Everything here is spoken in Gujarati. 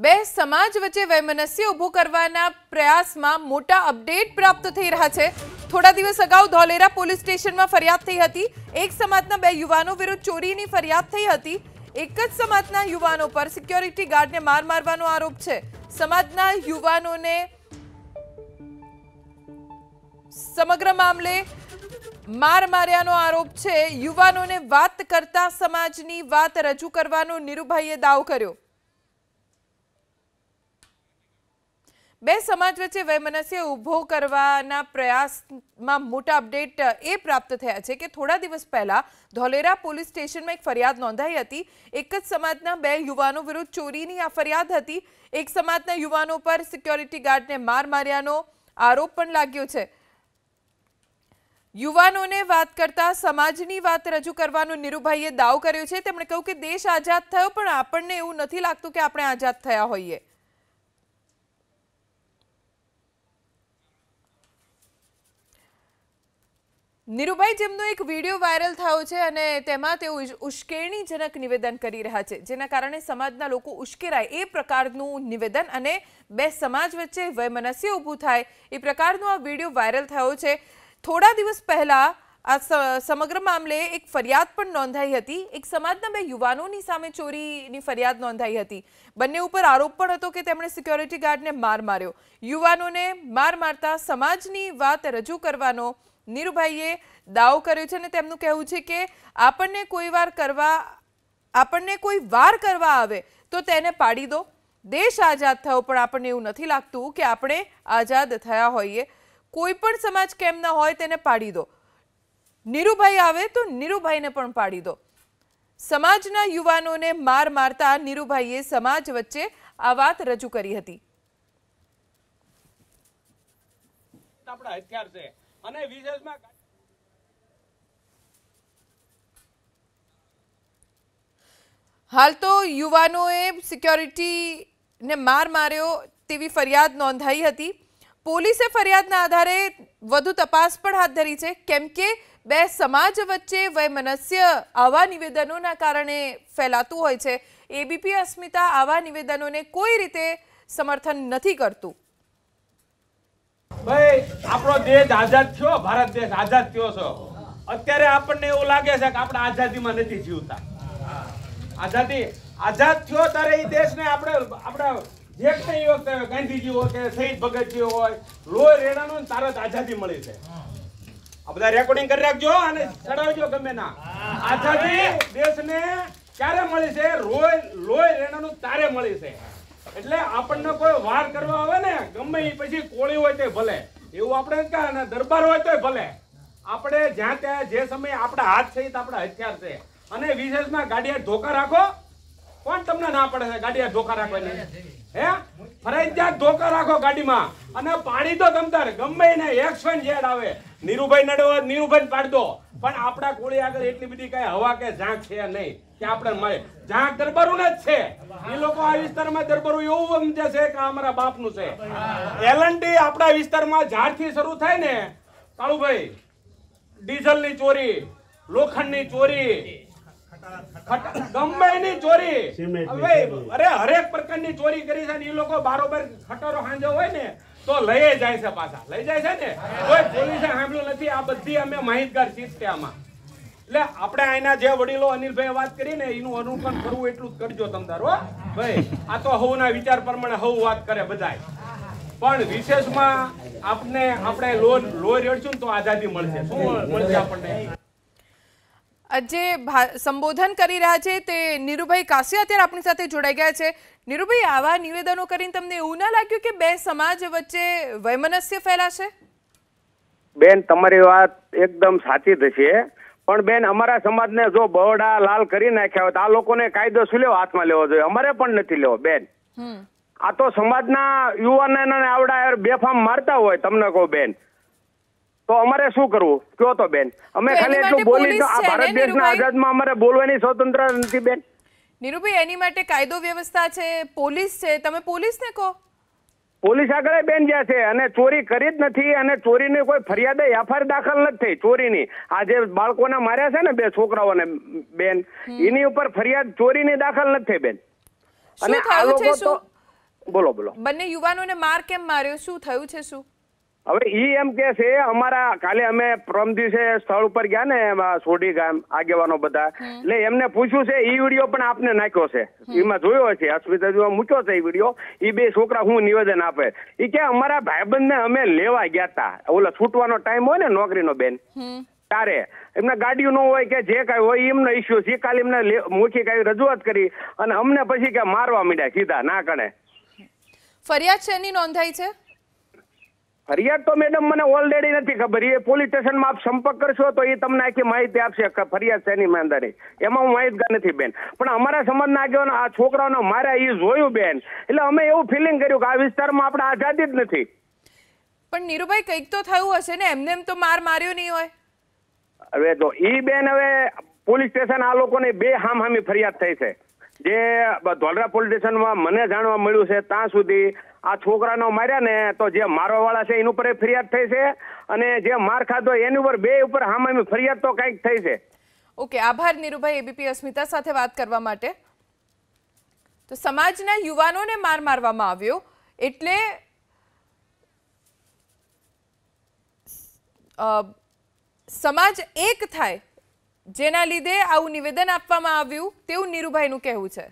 બે સમાજ વચ્ચે વૈમનસ્ય ઊભો કરવાના પ્રયાસમાં મોટા અપડેટ પ્રાપ્ત થઈ રહ્યા છે થોડા દિવસ અગાઉ ધોલેરા પોલીસ સ્ટેશનમાં ફરિયાદ થઈ હતી એક સમાજના બે યુવાનો વિરુદ્ધ ચોરીની ફરિયાદ થઈ હતી એક જ સમાજના યુવાનો પર સિક્યોરિટી ગાર્ડને માર મારવાનો આરોપ છે સમાજના યુવાનોને સમગ્ર મામલે માર માર્યાનો આરોપ છે યુવાનોને વાત કરતા સમાજની વાત રજૂ કરવાનો નીરુભાઈએ દાવ કર્યો બે સમાજ વચ્ચે વૈમનસ્ય ઊભો કરવાના પ્રયાસમાં મોટા અપડેટ એ પ્રાપ્ત થયા છે કે થોડા દિવસ પહેલા ધોલેરા પોલીસ સ્ટેશનમાં એક ફરિયાદ નોંધાઈ હતી એક જ સમાજના બે યુવાનો વિરુદ્ધ ચોરીની આ ફરિયાદ હતી એક સમાજના યુવાનો પર સિક્યોરિટી ગાર્ડને માર માર્યાનો આરોપ પણ લાગ્યો છે યુવાનોને વાત કરતા સમાજની વાત રજૂ કરવાનો નિરુભાઈએ દાવ કર્યો છે તેમણે કહ્યું કે દેશ આઝાદ થયો પણ આપણને એવું નથી લાગતું કે આપણે આઝાદ થયા હોઈએ નિરુભાઈ જેમનો એક વિડીયો વાયરલ થયો છે અને તેમાં તેઓ ઉશ્કેરણીજનક નિવેદન કરી રહ્યા છે જેના કારણે સમાજના લોકો ઉશ્કેરાય એ પ્રકારનું નિવેદન અને બે સમાજ વચ્ચે વયમનસ્ય ઊભું થાય એ પ્રકારનો આ વિડીયો વાયરલ થયો છે થોડા દિવસ પહેલાં આ સમગ્ર મામલે એક ફરિયાદ પણ નોંધાઈ હતી એક સમાજના બે યુવાનોની સામે ચોરીની ફરિયાદ નોંધાઈ હતી બંને ઉપર આરોપ પણ હતો કે તેમણે સિક્યોરિટી ગાર્ડને માર માર્યો યુવાનોને માર મારતા સમાજની વાત રજૂ કરવાનો નીરુભાઈએ દાવો કર્યો છે અને તેમનું કહેવું છે કે આપણને કોઈ વાર કરવા આપણને કોઈ વાર કરવા આવે તો તેને પાડી દો દેશ આઝાદ થયો પણ આપણને એવું નથી લાગતું કે આપણે આઝાદ થયા હોઈએ કોઈ પણ સમાજ કેમ ના હોય તેને પાડી દો નીરુભાઈ આવે તો નીરુભાઈને પણ પાડી દો સમાજના યુવાનોને માર મારતા નીરુભાઈએ સમાજ વચ્ચે આ વાત રજૂ કરી હતી આપણા હથિયાર છે અને વિશેષમાં હાલ તો યુવાનોએ સિક્યોરિટીને માર માર્યો તેવી ફરિયાદ નોંધાઈ હતી પોલીસે ફરિયાદના આધારે વધુ તપાસ પણ હાથ ધરી છે કેમ કે બે સમાજ વચ્ચે વયમનસ્ય આવા નિવેદનોના કારણે ફેલાતું હોય છે એબીપી અસ્મિતા આવા નિવેદનોને કોઈ રીતે સમર્થન નથી કરતું ભાઈ આપણો દેશ આઝાદ થયો ભારત દેશ આઝાદ થયો છે અત્યારે આપણને એવું લાગે છે કે આપણે આઝાદીમાં નથી જીવતા આઝાદી આઝાદ થયો ત્યારે એ દેશને આપણે આપણે જે કંઈ વખતે ગાંધીજી હોય કે શહીદ ભગતજી હોય લોહી રેડાનો તરત આઝાદી મળી છે આ બધા રેકોર્ડિંગ કરી રાખજો અને ચડાવજો ગમે ના આઝાદી દેશને ક્યારે મળી છે રોય લોહી લોહી નું તારે મળી છે એટલે આપણને કોઈ વાર કરવા આવે ને ગમે એ પછી કોળી હોય તો ભલે એવું આપણે કાં દરબાર હોય તોય ભલે આપણે જ્યાં ત્યાં જે સમયે આપણા હાથ છે આપણા હથિયાર છે અને વિશેષમાં ગાડીયા ધોકા રાખો કોણ તમને ના પડે છે ગાડીયા ધોકા રાખવાની હે ફરજિયાત ધોકા રાખો ગાડીમાં અને પાણી તો તમતાર ગમે ને એક્સન ઝેડ આવે નીરુભાઈ નડો નીરુભાઈ પાડ દો પણ આપણા કોળી આગળ એટલી બધી કઈ હવા કે ઝાંક છે નહીં કે આપણે મળે ઝાંક દરબારું જ છે ચોરી અરે હરેક પ્રકારની ચોરી કરી છે ને એ લોકો બારોબાર ખટારો હાંજો હોય ને તો લઈ જાય છે પાછા લઈ જાય છે ને કોઈ પોલીસે સાંભળ્યું નથી આ બધી અમે માહિતગાર ચીજ છે આમાં એટલે આપણે આના જે વડીલો અનિલભાઈ વાત કરી ને એનું અનુકરણ કરવું એટલું જ કરજો તમદાર ભાઈ આ તો હવના વિચાર પ્રમાણે હવ વાત કરે બધાય પણ વિશેષમાં આપને આપણે લોન લો રેડશું તો આઝાદી મળશે શું મળશે આપણને જે સંબોધન કરી રહ્યા છે તે નીરુભાઈ કાસિયા અત્યારે આપણી સાથે જોડાઈ ગયા છે નીરુભાઈ આવા નિવેદનો કરીને તમને એવું ના લાગ્યું કે બે સમાજ વચ્ચે વૈમનસ્ય ફેલાશે બેન તમારી વાત એકદમ સાચી થશે પણ બેન અમારા સમાજને જો બહોળા લાલ કરી નાખ્યા હોય તો આ લોકોને કાયદો શું લેવો હાથમાં લેવો જોઈએ અમારે પણ નથી લેવો બેન આ તો સમાજના યુવાનોને આવડા બેફામ મારતા હોય તમને કહું બેન તો અમારે શું કરવું કયો તો બેન અમે ખાલી એટલું બોલી તો આ ભારત દેશના આઝાદમાં અમારે બોલવાની સ્વતંત્ર નથી બેન નીરુભાઈ એની માટે કાયદો વ્યવસ્થા છે પોલીસ છે તમે પોલીસને કહો પોલીસ આગળ બેન ગયા છે અને ચોરી કરી જ નથી અને ચોરીની કોઈ ફરિયાદ એફઆઈઆર દાખલ નથી થઈ ચોરીની આ જે બાળકોને માર્યા છે ને બે છોકરાઓને બેન એની ઉપર ફરિયાદ ચોરીની દાખલ નથી થઈ બેન અને આ લોકો તો બોલો બોલો બંને યુવાનોને માર કેમ માર્યો શું થયું છે શું હવે ઈ એમ કે છે અમારા કાલે અમે પરમ દિવસે સ્થળ ઉપર ગયા ને સોઢી ગામ આગેવાનો બધા એટલે એમને પૂછ્યું છે ઈ વિડીયો પણ આપને નાખ્યો છે એમાં જોયો છે હોસ્પિટલ મૂક્યો છે ઈ વિડીયો ઈ બે છોકરા હું નિવેદન આપે ઈ કે અમારા ભાઈબંધને અમે લેવા ગયા હતા ઓલા છૂટવાનો ટાઈમ હોય ને નોકરીનો બેન તારે એમને ગાડીઓ ન હોય કે જે કાંઈ હોય એમને ઇસ્યુ છે કાલે એમને મુખી કાંઈ રજૂઆત કરી અને અમને પછી કે મારવા માંડ્યા સીધા ના કણે ફરિયાદ શેની નોંધાઈ છે ફરિયાદ તો મેડમ મને ઓલરેડી નથી ખબર એ પોલીસ સ્ટેશનમાં આપ સંપર્ક કરશો તો એ તમને આખી માહિતી આપશે ફરિયાદ છે માંદાની એમાં હું માહિતગાર નથી બેન પણ અમારા ના આગેવાનો આ છોકરાઓને મારા એ જોયું બેન એટલે અમે એવું ફિલિંગ કર્યું કે આ વિસ્તારમાં આપણે આઝાદી જ નથી પણ નીરુભાઈ કંઈક તો થયું હશે ને એમને એમ તો માર માર્યો નહીં હોય હવે તો ઈ બેન હવે પોલીસ સ્ટેશન આ લોકોને બે હામ હામી ફરિયાદ થઈ છે જે ધોલરા પોલીસ સ્ટેશનમાં મને જાણવા મળ્યું છે ત્યાં સુધી આ છોકરાનો માર્યા ને તો જે મારવાવાળા છે એની ઉપર ફરિયાદ થઈ છે અને જે માર ખાધો એની ઉપર બે ઉપર હામામી ફરિયાદ તો કંઈક થઈ છે ઓકે આભાર નીરુભાઈ એબીપી અસ્મિતા સાથે વાત કરવા માટે તો સમાજના યુવાનોને માર મારવામાં આવ્યો એટલે સમાજ એક થાય જેના લીધે આવું નિવેદન આપવામાં આવ્યું તેવું નીરુભાઈનું કહેવું છે